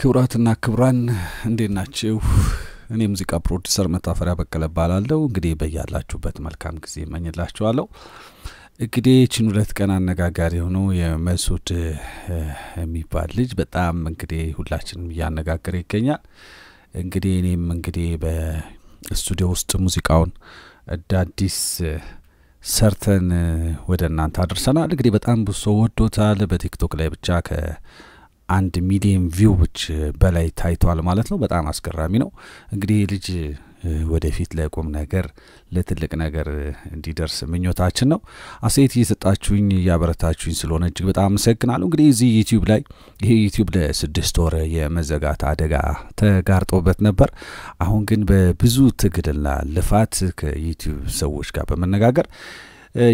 ክቡራትና ክቡራን እንዴት ናችሁ? እኔ ሙዚቃ ፕሮዲሰር መታፈሪያ በቀለ ባላለው እንግዲህ በያላችሁበት መልካም ጊዜ እመኝላችኋለሁ። እንግዲህ ችን ሁለት ቀን አነጋጋሪ የሆነው የመሱድ የሚባል ልጅ በጣም እንግዲህ ሁላችንም እያነጋገረ ይገኛል። እንግዲህ እኔም እንግዲህ በስቱዲዮ ውስጥ ሙዚቃውን እንደ አዲስ ሰርተን ወደ እናንተ አድርሰናል። እንግዲህ በጣም ብዙ ሰው ወዶታል። በቲክቶክ ላይ ብቻ ከ አንድ ሚሊየን ቪዎች በላይ ታይቷል ማለት ነው። በጣም አስገራሚ ነው። እንግዲህ ልጅ ወደፊት ለቁም ነገር ለትልቅ ነገር እንዲደርስ ምኞታችን ነው። አስተያየት እየሰጣችሁኝ እያበረታችሁኝ ስለሆነ እጅግ በጣም አመሰግናለሁ። እንግዲህ እዚህ ዩቲዩብ ላይ ይሄ ዩቲዩብ ለስድስት ወር የመዘጋት አደጋ ተጋርጦበት ነበር። አሁን ግን በብዙ ትግልና ልፋት ከዩቲዩብ ሰዎች ጋር በመነጋገር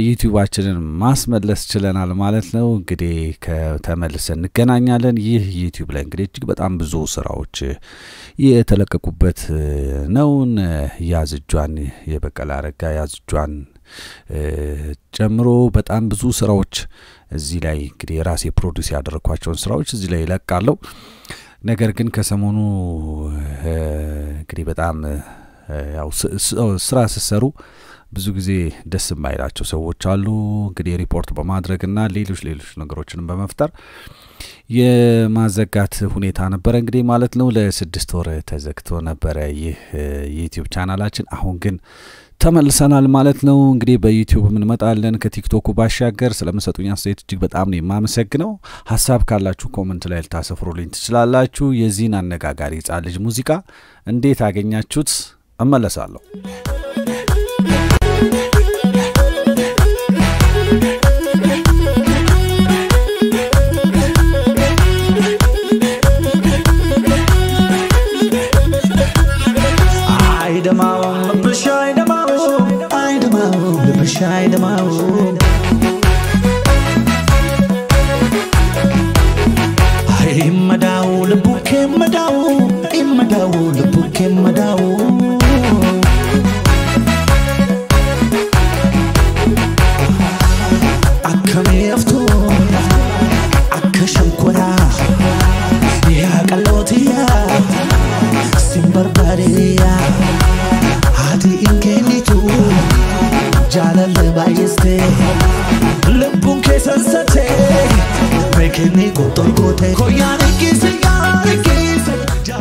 ዩቲዩባችንን ማስመለስ ችለናል ማለት ነው። እንግዲህ ከተመልሰን እንገናኛለን። ይህ ዩቲዩብ ላይ እንግዲህ እጅግ በጣም ብዙ ስራዎች የተለቀቁበት ነውን ያዝጇን የበቀለ አረጋ ያዝጇን ጨምሮ በጣም ብዙ ስራዎች እዚህ ላይ እንግዲህ ራሴ ፕሮዲስ ያደረግኳቸውን ስራዎች እዚህ ላይ ይለቃለሁ። ነገር ግን ከሰሞኑ እንግዲህ በጣም ያው ስራ ስሰሩ ብዙ ጊዜ ደስ የማይላቸው ሰዎች አሉ። እንግዲህ ሪፖርት በማድረግና ሌሎች ሌሎች ነገሮችንም በመፍጠር የማዘጋት ሁኔታ ነበረ እንግዲህ ማለት ነው። ለስድስት ወር ተዘግቶ ነበረ ይህ የዩትዩብ ቻናላችን። አሁን ግን ተመልሰናል ማለት ነው። እንግዲህ በዩትዩብ እንመጣለን። ከቲክቶኩ ባሻገር ስለምሰጡኝ አስተያየት እጅግ በጣም ነው የማመሰግነው። ሀሳብ ካላችሁ ኮመንት ላይ ልታሰፍሩልኝ ትችላላችሁ። የዚህን አነጋጋሪ ህጻን ልጅ ሙዚቃ እንዴት አገኛችሁት? እመለሳለሁ።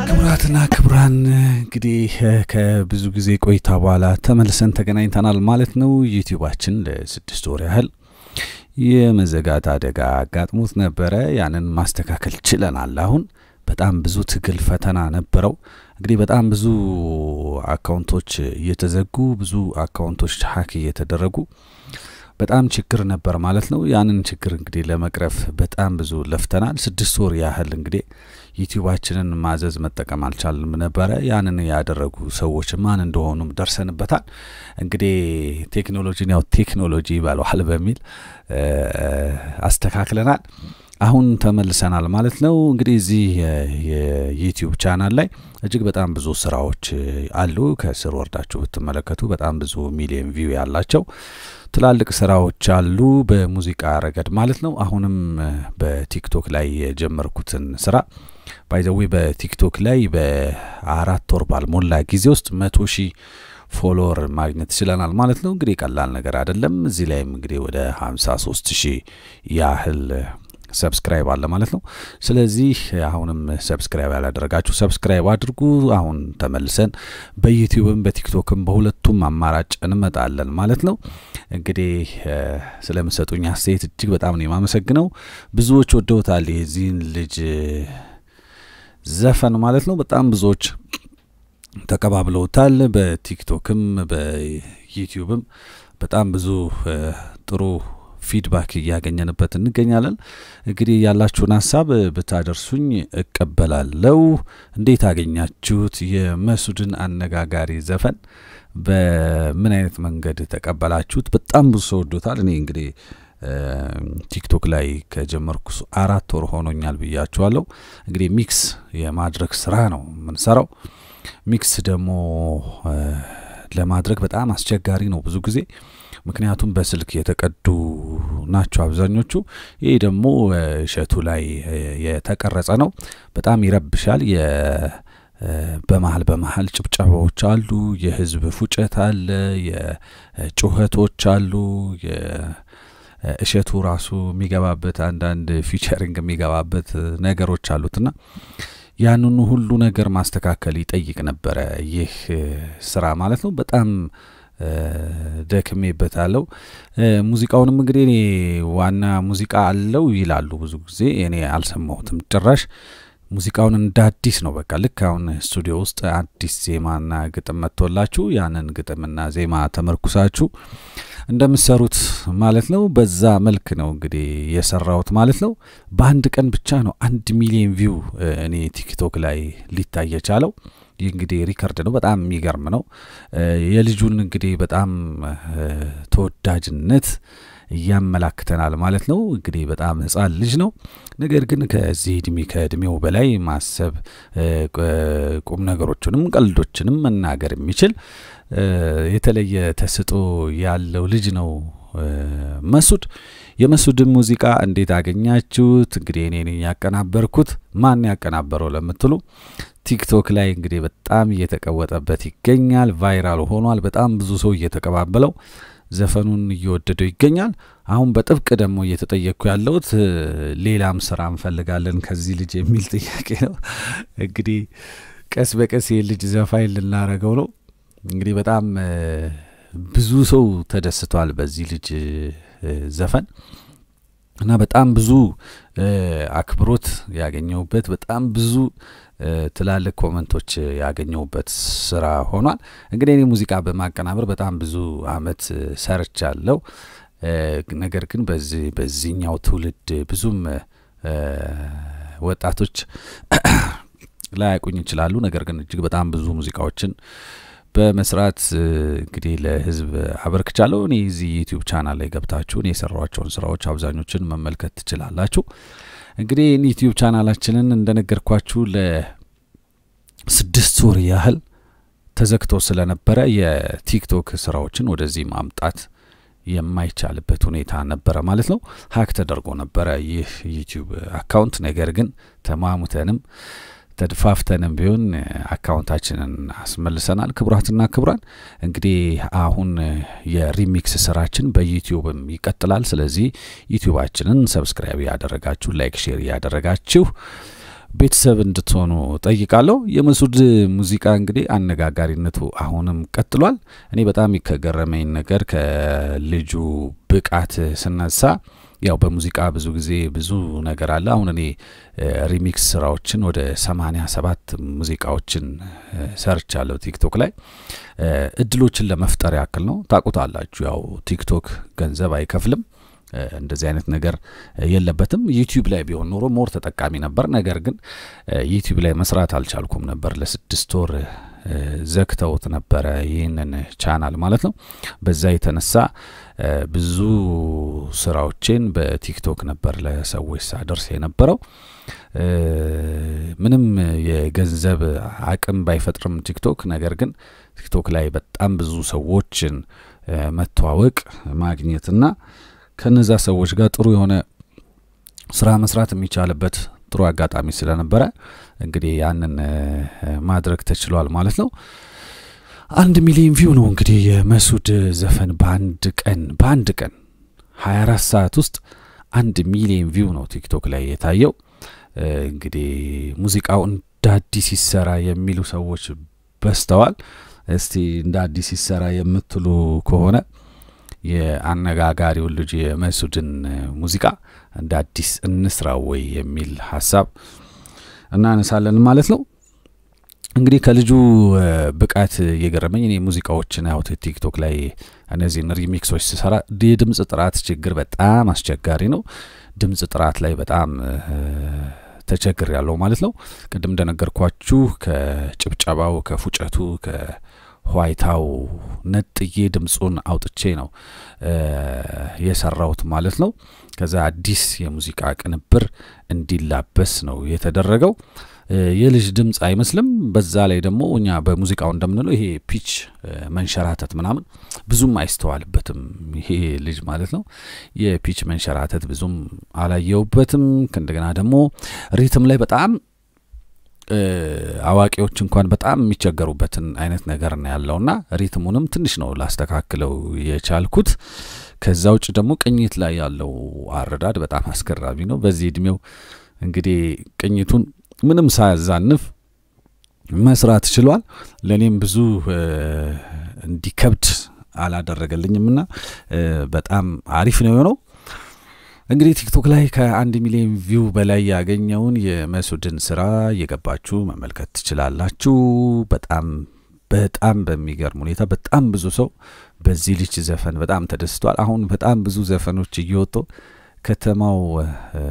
ክቡራትና ክቡራን እንግዲህ ከብዙ ጊዜ ቆይታ በኋላ ተመልሰን ተገናኝተናል ማለት ነው። ዩቲዩባችን ለስድስት ወር ያህል የመዘጋት አደጋ አጋጥሞት ነበረ። ያንን ማስተካከል ችለናል። አሁን በጣም ብዙ ትግል ፈተና ነበረው። እንግዲህ በጣም ብዙ አካውንቶች እየተዘጉ ብዙ አካውንቶች ሀክ እየተደረጉ በጣም ችግር ነበር ማለት ነው። ያንን ችግር እንግዲህ ለመቅረፍ በጣም ብዙ ለፍተናል። ስድስት ወር ያህል እንግዲህ ዩቲዩባችንን ማዘዝ መጠቀም አልቻልም ነበረ። ያንን ያደረጉ ሰዎች ማን እንደሆኑም ደርሰንበታል። እንግዲህ ቴክኖሎጂን ያው ቴክኖሎጂ ይባለዋል በሚል አስተካክለናል። አሁን ተመልሰናል ማለት ነው። እንግዲህ እዚህ የዩቲዩብ ቻናል ላይ እጅግ በጣም ብዙ ስራዎች አሉ። ከስር ወርዳችሁ ብትመለከቱ በጣም ብዙ ሚሊዮን ቪው ያላቸው ትላልቅ ስራዎች አሉ በሙዚቃ ረገድ ማለት ነው። አሁንም በቲክቶክ ላይ የጀመርኩትን ስራ ባይዘዌ በቲክቶክ ላይ በአራት ወር ባልሞላ ጊዜ ውስጥ መቶ ሺህ ፎሎወር ማግኘት ችለናል ማለት ነው። እንግዲህ ቀላል ነገር አይደለም። እዚህ ላይም እንግዲህ ወደ 53 ሺህ ያህል ሰብስክራይብ አለ ማለት ነው። ስለዚህ አሁንም ሰብስክራይብ ያላደረጋችሁ ሰብስክራይብ አድርጉ። አሁን ተመልሰን በዩቲዩብም በቲክቶክም በሁለቱም አማራጭ እንመጣለን ማለት ነው። እንግዲህ ስለምሰጡኝ አስተያየት እጅግ በጣም ነው የማመሰግነው። ብዙዎች ወደውታል የዚህን ልጅ ዘፈን ማለት ነው። በጣም ብዙዎች ተቀባብለውታል። በቲክቶክም በዩቲዩብም በጣም ብዙ ጥሩ ፊድባክ እያገኘንበት እንገኛለን። እንግዲህ ያላችሁን ሀሳብ ብታደርሱኝ እቀበላለው። እንዴት አገኛችሁት? የመሱድን አነጋጋሪ ዘፈን በምን አይነት መንገድ ተቀበላችሁት? በጣም ብዙ ሰው ወዶታል። እኔ እንግዲህ ቲክቶክ ላይ ከጀመርኩ አራት ወር ሆኖኛል ብያችኋለሁ። እንግዲህ ሚክስ የማድረግ ስራ ነው የምንሰራው። ሚክስ ደግሞ ለማድረግ በጣም አስቸጋሪ ነው ብዙ ጊዜ ምክንያቱም በስልክ የተቀዱ ናቸው አብዛኞቹ። ይህ ደግሞ እሸቱ ላይ የተቀረጸ ነው። በጣም ይረብሻል። በመሀል በመሀል ጭብጨባዎች አሉ፣ የህዝብ ፉጨት አለ፣ የጩኸቶች አሉ። እሸቱ ራሱ የሚገባበት አንዳንድ ፊቸሪንግ የሚገባበት ነገሮች አሉትና ያንኑ ሁሉ ነገር ማስተካከል ይጠይቅ ነበረ ይህ ስራ ማለት ነው። በጣም ደክሜበታለው። ሙዚቃውንም እንግዲህ እኔ ዋና ሙዚቃ አለው ይላሉ ብዙ ጊዜ እኔ አልሰማሁትም ጭራሽ። ሙዚቃውን እንደ አዲስ ነው በቃ ልክ አሁን ስቱዲዮ ውስጥ አዲስ ዜማና ግጥም መጥቶላችሁ ያንን ግጥምና ዜማ ተመርኩሳችሁ እንደምትሰሩት ማለት ነው። በዛ መልክ ነው እንግዲህ የሰራሁት ማለት ነው። በአንድ ቀን ብቻ ነው አንድ ሚሊዮን ቪው እኔ ቲክቶክ ላይ ሊታይ የቻለው። ይህ እንግዲህ ሪከርድ ነው። በጣም የሚገርም ነው። የልጁን እንግዲህ በጣም ተወዳጅነት ያመላክተናል ማለት ነው። እንግዲህ በጣም ህፃን ልጅ ነው። ነገር ግን ከዚህ እድሜ ከእድሜው በላይ ማሰብ ቁም ነገሮችንም ቀልዶችንም መናገር የሚችል የተለየ ተስጦ ያለው ልጅ ነው መሱድ የመሱድን ሙዚቃ እንዴት አገኛችሁት? እንግዲህ እኔ ነኝ ያቀናበርኩት። ማን ያቀናበረው ለምትሉ ቲክቶክ ላይ እንግዲህ በጣም እየተቀወጠበት ይገኛል። ቫይራል ሆኗል። በጣም ብዙ ሰው እየተቀባበለው ዘፈኑን እየወደደው ይገኛል። አሁን በጥብቅ ደግሞ እየተጠየቅኩ ያለሁት ሌላም ስራ እንፈልጋለን ከዚህ ልጅ የሚል ጥያቄ ነው። እንግዲህ ቀስ በቀስ የልጅ ዘፋኝ ልናረገው ነው። እንግዲህ በጣም ብዙ ሰው ተደስቷል በዚህ ልጅ ዘፈን እና በጣም ብዙ አክብሮት ያገኘውበት በጣም ብዙ ትላልቅ ኮመንቶች ያገኘውበት ስራ ሆኗል። እንግዲህ እኔ ሙዚቃ በማቀናበር በጣም ብዙ አመት ሰርቻለሁ። ነገር ግን በዚህ በዚህኛው ትውልድ ብዙም ወጣቶች ላያቁኝ ይችላሉ። ነገር ግን እጅግ በጣም ብዙ ሙዚቃዎችን በመስራት እንግዲህ ለህዝብ አበርክቻለሁ። እኔ እዚህ ዩቲዩብ ቻናል ላይ ገብታችሁን እኔ የሰሯቸውን ስራዎች አብዛኞችን መመልከት ትችላላችሁ። እንግዲህ ዩቲዩብ ቻናላችንን እንደነገርኳችሁ ለስድስት ወር ያህል ተዘግቶ ስለነበረ የቲክቶክ ስራዎችን ወደዚህ ማምጣት የማይቻልበት ሁኔታ ነበረ ማለት ነው። ሀክ ተደርጎ ነበረ ይህ ዩቲዩብ አካውንት። ነገር ግን ተማሙተንም። ተድፋፍተንም ቢሆን አካውንታችንን አስመልሰናል። ክቡራትና ክቡራን እንግዲህ አሁን የሪሚክስ ስራችን በዩቲዩብም ይቀጥላል። ስለዚህ ዩቲዩባችንን ሰብስክራይብ ያደረጋችሁ፣ ላይክ፣ ሼር ያደረጋችሁ ቤተሰብ እንድትሆኑ ጠይቃለሁ። የመሱድ ሙዚቃ እንግዲህ አነጋጋሪነቱ አሁንም ቀጥሏል። እኔ በጣም ከገረመኝ ነገር ከልጁ ብቃት ስነሳ ያው በሙዚቃ ብዙ ጊዜ ብዙ ነገር አለ። አሁን እኔ ሪሚክስ ስራዎችን ወደ ሰማንያ ሰባት ሙዚቃዎችን ሰርቻለሁ ቲክቶክ ላይ እድሎችን ለመፍጠር ያክል ነው። ታቁታላችሁ። ያው ቲክቶክ ገንዘብ አይከፍልም። እንደዚህ አይነት ነገር የለበትም። ዩቲዩብ ላይ ቢሆን ኖሮ ሞር ተጠቃሚ ነበር። ነገር ግን ዩቲዩብ ላይ መስራት አልቻልኩም ነበር። ለስድስት ወር ዘግተውት ነበረ ይህንን ቻናል ማለት ነው። በዛ የተነሳ ብዙ ስራዎቼን በቲክቶክ ነበር ለሰዎች ሳደርስ የነበረው። ምንም የገንዘብ አቅም ባይፈጥርም ቲክቶክ፣ ነገር ግን ቲክቶክ ላይ በጣም ብዙ ሰዎችን መተዋወቅ ማግኘትና ከነዛ ሰዎች ጋር ጥሩ የሆነ ስራ መስራት የሚቻልበት ጥሩ አጋጣሚ ስለነበረ እንግዲህ ያንን ማድረግ ተችሏል ማለት ነው። አንድ ሚሊዮን ቪው ነው እንግዲህ የመሱድ ዘፈን በአንድ ቀን በአንድ ቀን 24 ሰዓት ውስጥ አንድ ሚሊዮን ቪው ነው ቲክቶክ ላይ የታየው። እንግዲህ ሙዚቃው እንደ አዲስ ይሰራ የሚሉ ሰዎች በስተዋል። እስቲ እንደ አዲስ ይሰራ የምትሉ ከሆነ የአነጋጋሪውን ልጅ የመሱድን ሙዚቃ እንደ አዲስ እንስራ ወይ የሚል ሀሳብ እናነሳለን ማለት ነው። እንግዲህ ከልጁ ብቃት እየገረመኝ እኔ ሙዚቃዎችን አሁት ቲክቶክ ላይ እነዚህን ሪሚክሶች ስሰራ የድምፅ ጥራት ችግር በጣም አስቸጋሪ ነው። ድምፅ ጥራት ላይ በጣም ተቸግር ያለው ማለት ነው። ቅድም እንደነገርኳችሁ ከጭብጨባው፣ ከፉጨቱ፣ ከኋይታው ነጥዬ ድምፁን አውጥቼ ነው የሰራሁት ማለት ነው። ከዛ አዲስ የሙዚቃ ቅንብር እንዲላበስ ነው የተደረገው። የልጅ ድምፅ አይመስልም። በዛ ላይ ደግሞ እኛ በሙዚቃው እንደምንለው ይሄ ፒች መንሸራተት ምናምን ብዙም አይስተዋልበትም። ይሄ ልጅ ማለት ነው የፒች መንሸራተት ብዙም አላየውበትም። እንደገና ደግሞ ሪትም ላይ በጣም አዋቂዎች እንኳን በጣም የሚቸገሩበትን አይነት ነገር ነው ያለውና ሪትሙንም ትንሽ ነው ላስተካክለው የቻልኩት። ከዛ ውጭ ደግሞ ቅኝት ላይ ያለው አረዳድ በጣም አስገራሚ ነው። በዚህ እድሜው እንግዲህ ቅኝቱን ምንም ሳያዛንፍ መስራት ችሏል። ለእኔም ብዙ እንዲከብድ አላደረገልኝምና በጣም አሪፍ ነው የሆነው። እንግዲህ ቲክቶክ ላይ ከአንድ ሚሊዮን ቪው በላይ ያገኘውን የመሱድን ስራ እየገባችሁ መመልከት ትችላላችሁ። በጣም በጣም በሚገርም ሁኔታ በጣም ብዙ ሰው በዚህ ልጅ ዘፈን በጣም ተደስቷል። አሁን በጣም ብዙ ዘፈኖች እየወጡ ከተማው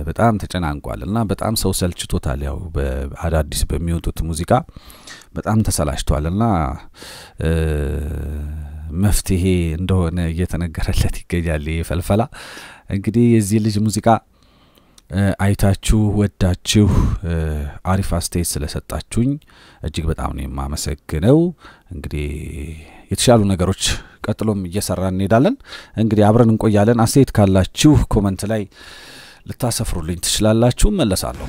በጣም ተጨናንቋል እና በጣም ሰው ሰልችቶታል። ያው አዳዲስ በሚወጡት ሙዚቃ በጣም ተሰላችቷል እና መፍትሄ እንደሆነ እየተነገረለት ይገኛል። ይህ ፈልፈላ እንግዲህ የዚህ ልጅ ሙዚቃ አይታችሁ ወዳችሁ አሪፍ አስተያየት ስለሰጣችሁኝ እጅግ በጣም ነው የማመሰግነው። እንግዲህ የተሻሉ ነገሮች ቀጥሎም እየሰራ እንሄዳለን። እንግዲህ አብረን እንቆያለን። አስተያየት ካላችሁ ኮመንት ላይ ልታሰፍሩልኝ ትችላላችሁ። መለሳለሁ።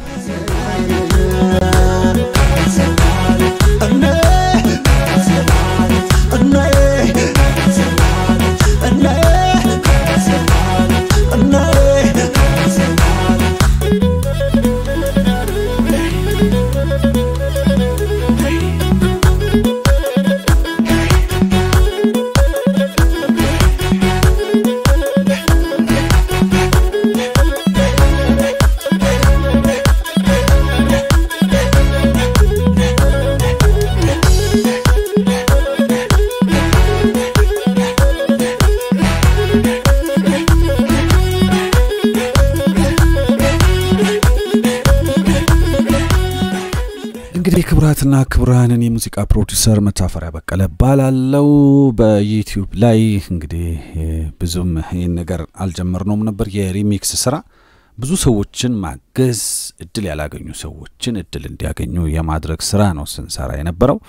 የሙዚቃ ፕሮዲሰር መታፈሪያ በቀለ ባላለው በዩቲዩብ ላይ እንግዲህ ብዙም ይህን ነገር አልጀመርነውም ነበር። የሪሚክስ ስራ ብዙ ሰዎችን ማገዝ፣ እድል ያላገኙ ሰዎችን እድል እንዲያገኙ የማድረግ ስራ ነው ስንሰራ የነበረው።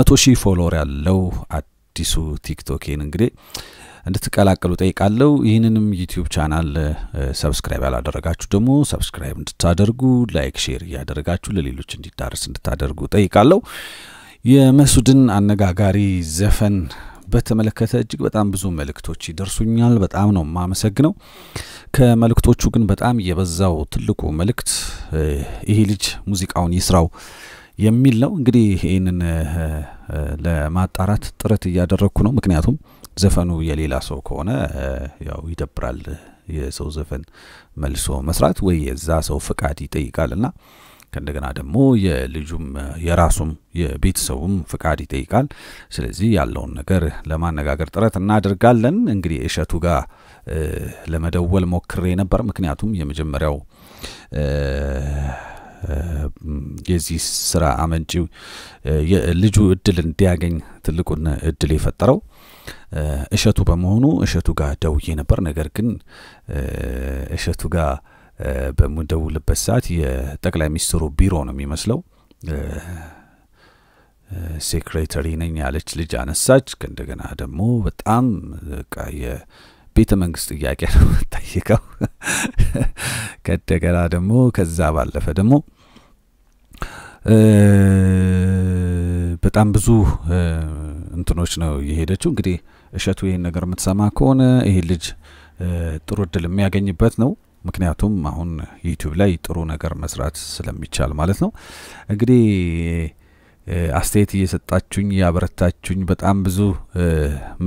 መቶ ሺህ ፎሎወር ያለው አዲሱ ቲክቶኬን እንግዲህ እንድትቀላቀሉ ጠይቃለሁ። ይህንንም ዩቲዩብ ቻናል ሰብስክራይብ ያላደረጋችሁ ደግሞ ሰብስክራይብ እንድታደርጉ፣ ላይክ፣ ሼር እያደረጋችሁ ለሌሎች እንዲዳረስ እንድታደርጉ ጠይቃለሁ። የመሱድን አነጋጋሪ ዘፈን በተመለከተ እጅግ በጣም ብዙ መልእክቶች ይደርሱኛል። በጣም ነው የማመሰግነው። ከመልእክቶቹ ግን በጣም የበዛው ትልቁ መልእክት ይሄ ልጅ ሙዚቃውን ይስራው የሚል ነው። እንግዲህ ይህንን ለማጣራት ጥረት እያደረግኩ ነው። ምክንያቱም ዘፈኑ የሌላ ሰው ከሆነ ያው ይደብራል። የሰው ዘፈን መልሶ መስራት ወይ የዛ ሰው ፍቃድ ይጠይቃል እና ከእንደገና ደግሞ የልጁም የራሱም የቤተሰቡም ፍቃድ ይጠይቃል። ስለዚህ ያለውን ነገር ለማነጋገር ጥረት እናደርጋለን። እንግዲህ እሸቱ ጋር ለመደወል ሞክሬ ነበር። ምክንያቱም የመጀመሪያው የዚህ ስራ አመንጪ ልጁ እድል እንዲያገኝ ትልቁን እድል የፈጠረው እሸቱ በመሆኑ እሸቱ ጋር ደውዬ ነበር። ነገር ግን እሸቱ ጋር በምደውልበት ሰዓት የጠቅላይ ሚኒስትሩ ቢሮ ነው የሚመስለው ሴክሬተሪ ነኝ ያለች ልጅ አነሳች እንደገና ደግሞ በጣም የቤተ መንግስት ጥያቄ ነው ጠይቀው ከደገና ደግሞ ከዛ ባለፈ ደግሞ በጣም ብዙ እንትኖች ነው የሄደችው እንግዲህ እሸቱ ይህን ነገር የምትሰማ ከሆነ ይህ ልጅ ጥሩ እድል የሚያገኝበት ነው ምክንያቱም አሁን ዩቲዩብ ላይ ጥሩ ነገር መስራት ስለሚቻል ማለት ነው እንግዲህ አስተያየት እየሰጣችሁኝ እያበረታችሁኝ በጣም ብዙ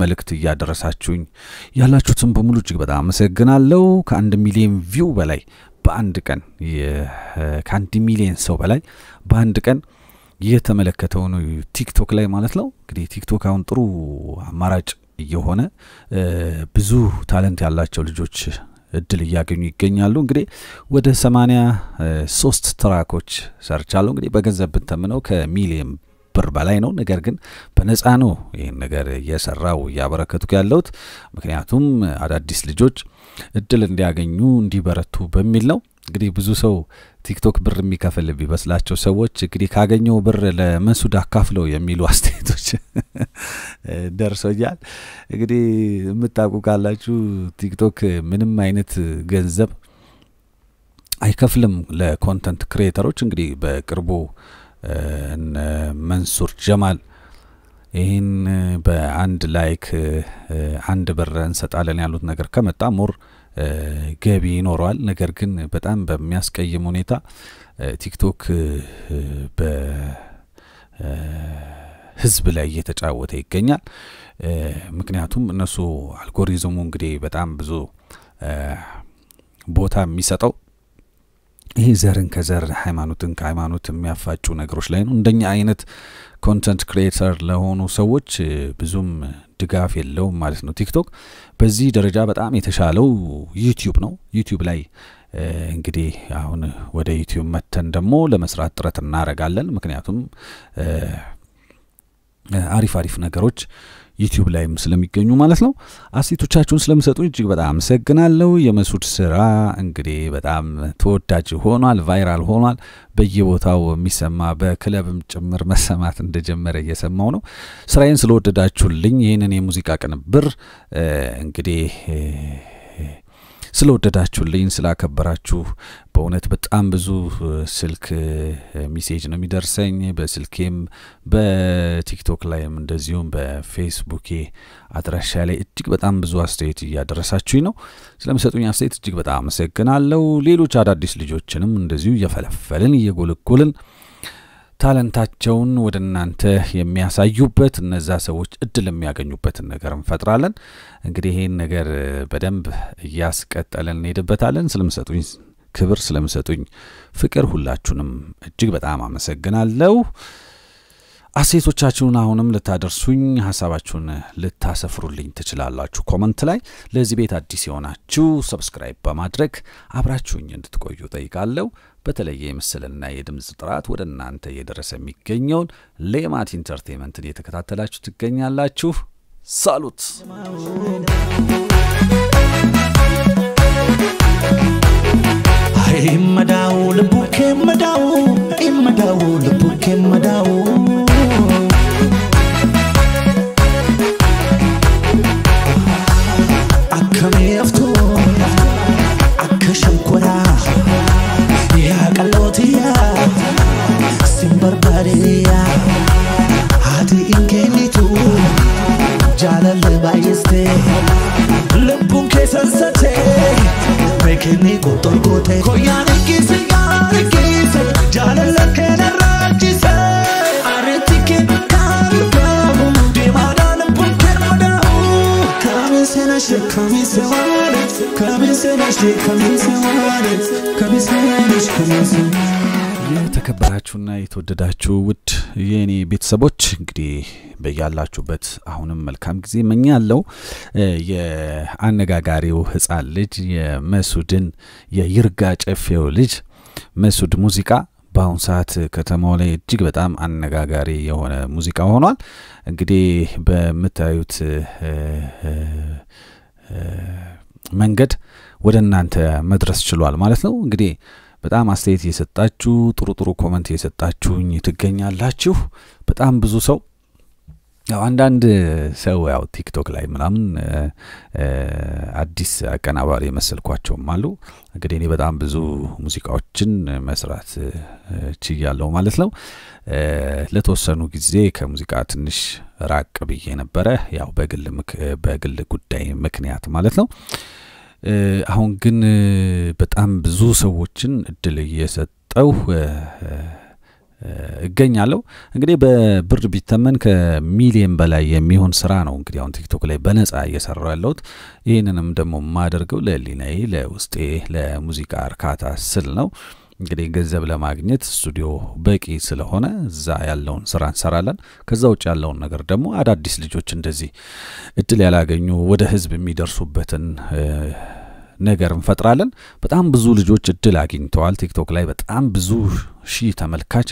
መልእክት እያደረሳችሁኝ ያላችሁትን በሙሉ እጅግ በጣም አመሰግናለሁ ከአንድ ሚሊዮን ቪው በላይ በአንድ ቀን ከአንድ ሚሊዮን ሰው በላይ በአንድ ቀን እየተመለከተው ነው ቲክቶክ ላይ ማለት ነው እንግዲህ ቲክቶክ አሁን ጥሩ አማራጭ እየሆነ ብዙ ታለንት ያላቸው ልጆች እድል እያገኙ ይገኛሉ። እንግዲህ ወደ ሰማንያ ሶስት ትራኮች ሰርቻለሁ። እንግዲህ በገንዘብ ብንተምነው ከሚሊየን ብር በላይ ነው። ነገር ግን በነፃ ነው ይህን ነገር እየሰራው እያበረከቱ ያለሁት፣ ምክንያቱም አዳዲስ ልጆች እድል እንዲያገኙ እንዲበረቱ በሚል ነው። እንግዲህ ብዙ ሰው ቲክቶክ ብር የሚከፍል ቢመስላቸው ሰዎች እንግዲህ ካገኘው ብር ለመንሱድ አካፍለው የሚሉ አስተያየቶች ደርሶኛል። እንግዲህ የምታውቁ ካላችሁ ቲክቶክ ምንም አይነት ገንዘብ አይከፍልም ለኮንተንት ክሬተሮች። እንግዲህ በቅርቡ መንሱር ጀማል ይህን በአንድ ላይክ አንድ ብር እንሰጣለን ያሉት ነገር ከመጣ ሞር ገቢ ይኖረዋል። ነገር ግን በጣም በሚያስቀይም ሁኔታ ቲክቶክ በህዝብ ላይ እየተጫወተ ይገኛል። ምክንያቱም እነሱ አልጎሪዝሙ እንግዲህ በጣም ብዙ ቦታ የሚሰጠው ይሄ ዘርን ከዘር ሃይማኖትን ከሃይማኖት የሚያፋጩ ነገሮች ላይ ነው እንደኛ አይነት ኮንተንት ክሪኤተር ለሆኑ ሰዎች ብዙም ድጋፍ የለውም ማለት ነው ቲክቶክ በዚህ ደረጃ በጣም የተሻለው ዩቲዩብ ነው ዩቲዩብ ላይ እንግዲህ አሁን ወደ ዩቲዩብ መተን ደግሞ ለመስራት ጥረት እናረጋለን ምክንያቱም አሪፍ አሪፍ ነገሮች ዩቲዩብ ላይም ስለሚገኙ ማለት ነው። አስቴቶቻችሁን ስለምሰጡ እጅግ በጣም አመሰግናለሁ። የመሱድ ስራ እንግዲህ በጣም ተወዳጅ ሆኗል፣ ቫይራል ሆኗል። በየቦታው የሚሰማ በክለብም ጭምር መሰማት እንደጀመረ እየሰማው ነው። ስራዬን ስለወደዳችሁልኝ ይህንን የሙዚቃ ቅንብር እንግዲህ ስለወደዳችሁልኝ፣ ስላከበራችሁ በእውነት በጣም ብዙ ስልክ ሚሴጅ ነው የሚደርሰኝ። በስልኬም በቲክቶክ ላይም እንደዚሁም በፌስቡኬ አድራሻ ላይ እጅግ በጣም ብዙ አስተያየት እያደረሳችሁኝ ነው። ስለሚሰጡኝ አስተያየት እጅግ በጣም አመሰግናለሁ። ሌሎች አዳዲስ ልጆችንም እንደዚሁ እየፈለፈልን እየጎለጎልን ታለንታቸውን ወደ እናንተ የሚያሳዩበት እነዛ ሰዎች እድል የሚያገኙበትን ነገር እንፈጥራለን። እንግዲህ ይህን ነገር በደንብ እያስቀጠለን እንሄድበታለን። ስለምሰጡኝ ክብር፣ ስለምሰጡኝ ፍቅር ሁላችሁንም እጅግ በጣም አመሰግናለሁ። አሴቶቻችሁን አሁንም ልታደርሱኝ ሀሳባችሁን ልታሰፍሩልኝ ትችላላችሁ ኮመንት ላይ። ለዚህ ቤት አዲስ የሆናችሁ ሰብስክራይብ በማድረግ አብራችሁኝ እንድትቆዩ ጠይቃለሁ። በተለየ የምስልና የድምፅ ጥራት ወደ እናንተ እየደረሰ የሚገኘውን ሌማት ኢንተርቴንመንትን እየተከታተላችሁ ትገኛላችሁ። ሳሉት የተከበራችሁና የተወደዳችሁ ውድ የእኔ ቤተሰቦች እንግዲህ በያላችሁበት አሁንም መልካም ጊዜ መኛ ያለው የአነጋጋሪው ህፃን ልጅ የመሱድን የይርጋ ጨፌው ልጅ መሱድ ሙዚቃ በአሁኑ ሰዓት ከተማው ላይ እጅግ በጣም አነጋጋሪ የሆነ ሙዚቃ ሆኗል። እንግዲህ በምታዩት መንገድ ወደ እናንተ መድረስ ችሏል ማለት ነው። እንግዲህ በጣም አስተያየት እየሰጣችሁ ጥሩ ጥሩ ኮመንት እየሰጣችሁኝ ትገኛላችሁ። በጣም ብዙ ሰው ያው አንዳንድ ሰው ያው ቲክቶክ ላይ ምናምን አዲስ አቀናባሪ መሰልኳቸውም አሉ። እንግዲህ እኔ በጣም ብዙ ሙዚቃዎችን መስራት ችያለሁ ማለት ነው። ለተወሰኑ ጊዜ ከሙዚቃ ትንሽ ራቅ ብዬ ነበረ፣ ያው በግል በግል ጉዳይ ምክንያት ማለት ነው። አሁን ግን በጣም ብዙ ሰዎችን እድል እየሰጠው እገኛለሁ። እንግዲህ በብር ቢተመን ከሚሊየን በላይ የሚሆን ስራ ነው እንግዲህ አሁን ቲክቶክ ላይ በነጻ እየሰራው ያለሁት። ይህንንም ደግሞ የማደርገው ለሊናዬ ለውስጤ ለሙዚቃ እርካታ ስል ነው። እንግዲህ ገንዘብ ለማግኘት ስቱዲዮ በቂ ስለሆነ እዛ ያለውን ስራ እንሰራለን። ከዛ ውጭ ያለውን ነገር ደግሞ አዳዲስ ልጆች እንደዚህ እድል ያላገኙ ወደ ህዝብ የሚደርሱበትን ነገር እንፈጥራለን። በጣም ብዙ ልጆች እድል አግኝተዋል። ቲክቶክ ላይ በጣም ብዙ ሺህ ተመልካች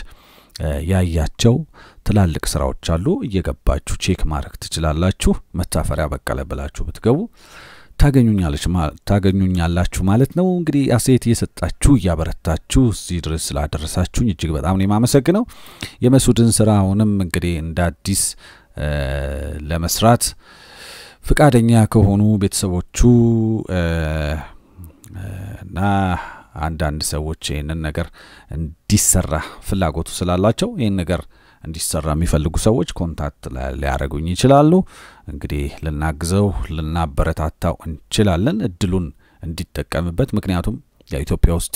ያያቸው ትላልቅ ስራዎች አሉ። እየገባችሁ ቼክ ማድረግ ትችላላችሁ። መታፈሪያ በቀለ ብላችሁ ብትገቡ ታገኙኛለች ታገኙኛላችሁ ማለት ነው። እንግዲህ አስተያየት እየሰጣችሁ እያበረታችሁ እዚህ ድረስ ስላደረሳችሁኝ እጅግ በጣም ነው የማመሰግነው። የመሱድን ስራ አሁንም እንግዲህ እንደ አዲስ ለመስራት ፍቃደኛ ከሆኑ ቤተሰቦቹ እና አንዳንድ ሰዎች ይህንን ነገር እንዲሰራ ፍላጎቱ ስላላቸው ይህን ነገር እንዲሰራ የሚፈልጉ ሰዎች ኮንታክት ሊያደረጉኝ ይችላሉ። እንግዲህ ልናግዘው፣ ልናበረታታው እንችላለን እድሉን እንዲጠቀምበት። ምክንያቱም ኢትዮጵያ ውስጥ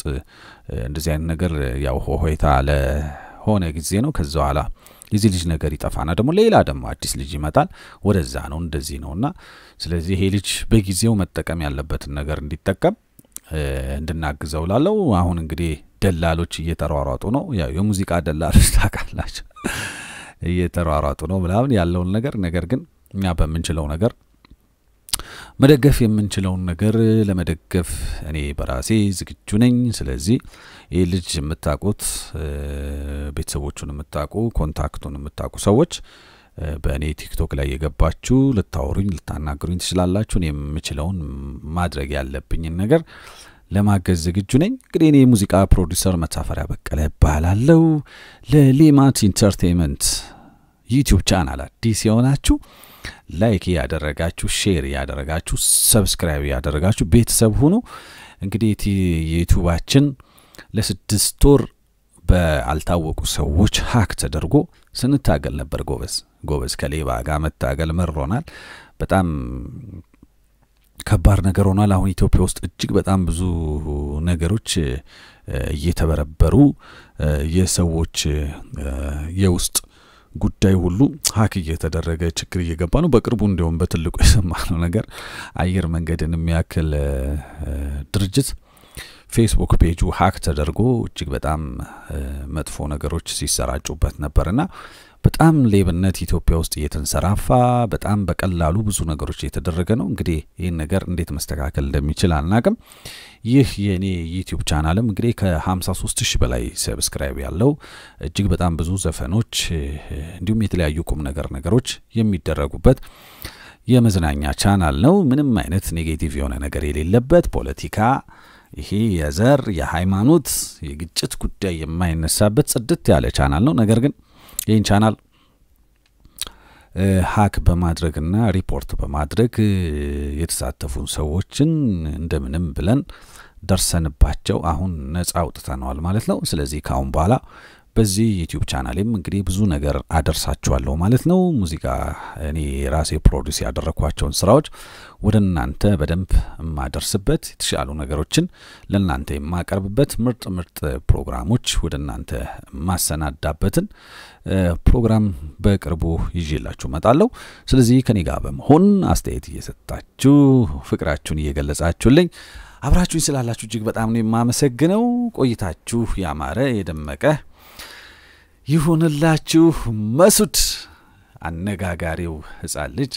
እንደዚህ አይነት ነገር ያው ሆሄታ ለሆነ ጊዜ ነው። ከዛ በኋላ የዚህ ልጅ ነገር ይጠፋና ደግሞ ሌላ ደግሞ አዲስ ልጅ ይመጣል። ወደዛ ነው እንደዚህ ነው እና ስለዚህ ይሄ ልጅ በጊዜው መጠቀም ያለበትን ነገር እንዲጠቀም እንድናግዘው ላለው አሁን እንግዲህ ደላሎች እየተሯሯጡ ነው። ያው የሙዚቃ ደላሎች ታውቃላ እየተሯሯጡ ነው ምናምን ያለውን ነገር ነገር ግን እኛ በምንችለው ነገር መደገፍ የምንችለውን ነገር ለመደገፍ እኔ በራሴ ዝግጁ ነኝ። ስለዚህ ይህ ልጅ የምታውቁት ቤተሰቦቹን የምታውቁ ኮንታክቱን የምታውቁ ሰዎች በእኔ ቲክቶክ ላይ የገባችሁ ልታወሩኝ፣ ልታናግሩኝ ትችላላችሁ። እኔ የምችለውን ማድረግ ያለብኝን ነገር ለማገዝ ዝግጁ ነኝ። እንግዲህ እኔ የሙዚቃ ፕሮዲሰር መታፈሪያ በቀለ እባላለሁ። ለሌማት ኢንተርቴንመንት ዩቲዩብ ቻናል አዲስ የሆናችሁ ላይክ እያደረጋችሁ ሼር እያደረጋችሁ ሰብስክራይብ እያደረጋችሁ ቤተሰብ ሁኑ እንግዲህ ዩቲዩባችን ለስድስት ወር በአልታወቁ ሰዎች ሀክ ተደርጎ ስንታገል ነበር ጎበዝ ጎበዝ ከሌባ ጋር መታገል መሮናል በጣም ከባድ ነገር ሆኗል አሁን ኢትዮጵያ ውስጥ እጅግ በጣም ብዙ ነገሮች እየተበረበሩ የሰዎች የውስጥ ጉዳይ ሁሉ ሀክ እየተደረገ ችግር እየገባ ነው። በቅርቡ እንዲሁም በትልቁ የሰማነው ነገር አየር መንገድን የሚያክል ድርጅት ፌስቡክ ፔጁ ሀክ ተደርጎ እጅግ በጣም መጥፎ ነገሮች ሲሰራጩበት ነበርና በጣም ሌብነት ኢትዮጵያ ውስጥ እየተንሰራፋ በጣም በቀላሉ ብዙ ነገሮች እየተደረገ ነው። እንግዲህ ይህን ነገር እንዴት መስተካከል እንደሚችል አልናቅም። ይህ የእኔ ዩቲዩብ ቻናልም እንግዲህ ከ53 ሺህ በላይ ሰብስክራይብ ያለው እጅግ በጣም ብዙ ዘፈኖች እንዲሁም የተለያዩ ቁም ነገር ነገሮች የሚደረጉበት የመዝናኛ ቻናል ነው። ምንም አይነት ኔጌቲቭ የሆነ ነገር የሌለበት ፖለቲካ ይሄ የዘር የሃይማኖት የግጭት ጉዳይ የማይነሳበት ጽድት ያለ ቻናል ነው። ነገር ግን ይህን ቻናል ሀክ በማድረግና ሪፖርት በማድረግ የተሳተፉን ሰዎችን እንደምንም ብለን ደርሰንባቸው አሁን ነጻ አውጥተነዋል ማለት ነው። ስለዚህ ከአሁን በኋላ በዚህ ዩቲዩብ ቻናሌም እንግዲህ ብዙ ነገር አደርሳችኋለሁ ማለት ነው። ሙዚቃ እኔ ራሴ ፕሮዲስ ያደረኳቸውን ስራዎች ወደ እናንተ በደንብ የማደርስበት የተሻሉ ነገሮችን ለእናንተ የማቀርብበት ምርጥ ምርጥ ፕሮግራሞች ወደ እናንተ የማሰናዳበትን ፕሮግራም በቅርቡ ይዤላችሁ መጣለሁ። ስለዚህ ከኔ ጋር በመሆን አስተያየት እየሰጣችሁ ፍቅራችሁን እየገለጻችሁልኝ አብራችሁኝ ስላላችሁ እጅግ በጣም ነው የማመሰግነው። ቆይታችሁ ያማረ የደመቀ ይሁንላችሁ። መሱድ አነጋጋሪው ህፃን ልጅ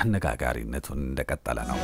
አነጋጋሪነቱን እንደቀጠለ ነው።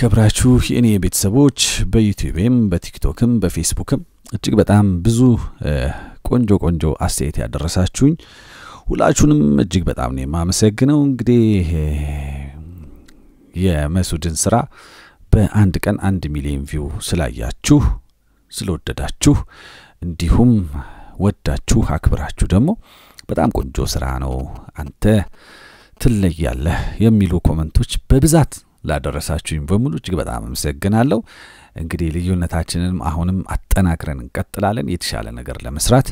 የማከብራችሁ የእኔ ቤተሰቦች በዩቲዩብም በቲክቶክም በፌስቡክም እጅግ በጣም ብዙ ቆንጆ ቆንጆ አስተያየት ያደረሳችሁኝ ሁላችሁንም እጅግ በጣም ነው የማመሰግነው። እንግዲህ የመሱድን ስራ በአንድ ቀን አንድ ሚሊዮን ቪው ስላያችሁ ስለወደዳችሁ እንዲሁም ወዳችሁ አክብራችሁ ደግሞ በጣም ቆንጆ ስራ ነው አንተ ትለያለህ የሚሉ ኮመንቶች በብዛት ላደረሳችሁኝ በሙሉ እጅግ በጣም አመሰግናለሁ። እንግዲህ ልዩነታችንንም አሁንም አጠናክረን እንቀጥላለን። የተሻለ ነገር ለመስራት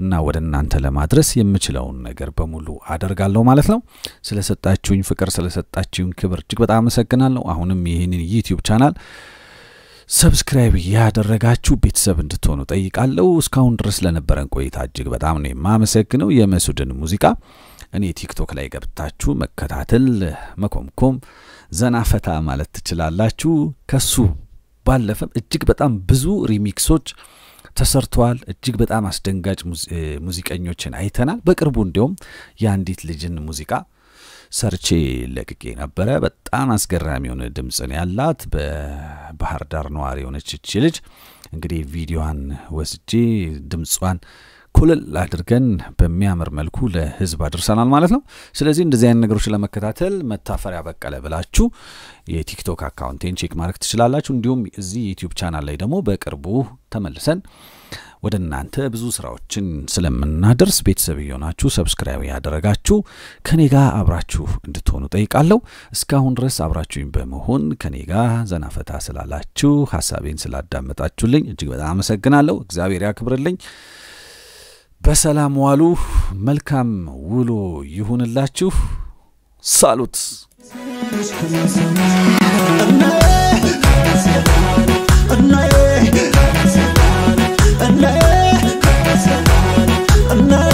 እና ወደ እናንተ ለማድረስ የምችለውን ነገር በሙሉ አደርጋለሁ ማለት ነው። ስለሰጣችሁኝ ፍቅር፣ ስለሰጣችሁኝ ክብር እጅግ በጣም አመሰግናለሁ። አሁንም ይህንን ዩቲዩብ ቻናል ሰብስክራይብ ያደረጋችሁ ቤተሰብ እንድትሆኑ ጠይቃለሁ። እስካሁን ድረስ ለነበረን ቆይታ እጅግ በጣም ነው የማመሰግነው። የመሱድን ሙዚቃ እኔ ቲክቶክ ላይ ገብታችሁ መከታተል፣ መኮምኮም፣ ዘና ፈታ ማለት ትችላላችሁ። ከሱ ባለፈም እጅግ በጣም ብዙ ሪሚክሶች ተሰርተዋል። እጅግ በጣም አስደንጋጭ ሙዚቀኞችን አይተናል። በቅርቡ እንዲሁም የአንዲት ልጅን ሙዚቃ ሰርቼ ለቅቄ ነበረ። በጣም አስገራሚ የሆነ ድምፅን ያላት በባህር ዳር ነዋሪ የሆነች ልጅ እንግዲህ ቪዲዮዋን ወስጄ ድምጿን ኩልል አድርገን በሚያምር መልኩ ለህዝብ አድርሰናል ማለት ነው። ስለዚህ እንደዚህ አይነት ነገሮች ለመከታተል መታፈሪያ በቀለ ብላችሁ የቲክቶክ አካውንቴን ቼክ ማድረግ ትችላላችሁ። እንዲሁም እዚህ ዩቲዩብ ቻናል ላይ ደግሞ በቅርቡ ተመልሰን ወደ እናንተ ብዙ ስራዎችን ስለምናደርስ ቤተሰብ እየሆናችሁ ሰብስክራይብ ያደረጋችሁ ከኔ ጋር አብራችሁ እንድትሆኑ ጠይቃለሁ። እስካሁን ድረስ አብራችሁኝ በመሆን ከኔ ጋር ዘናፈታ ስላላችሁ ሀሳቤን ስላዳመጣችሁልኝ እጅግ በጣም አመሰግናለሁ። እግዚአብሔር ያክብርልኝ። በሰላም ዋሉ። መልካም ውሎ ይሁንላችሁ። ሳሉት እናዬ እናዬ I'm not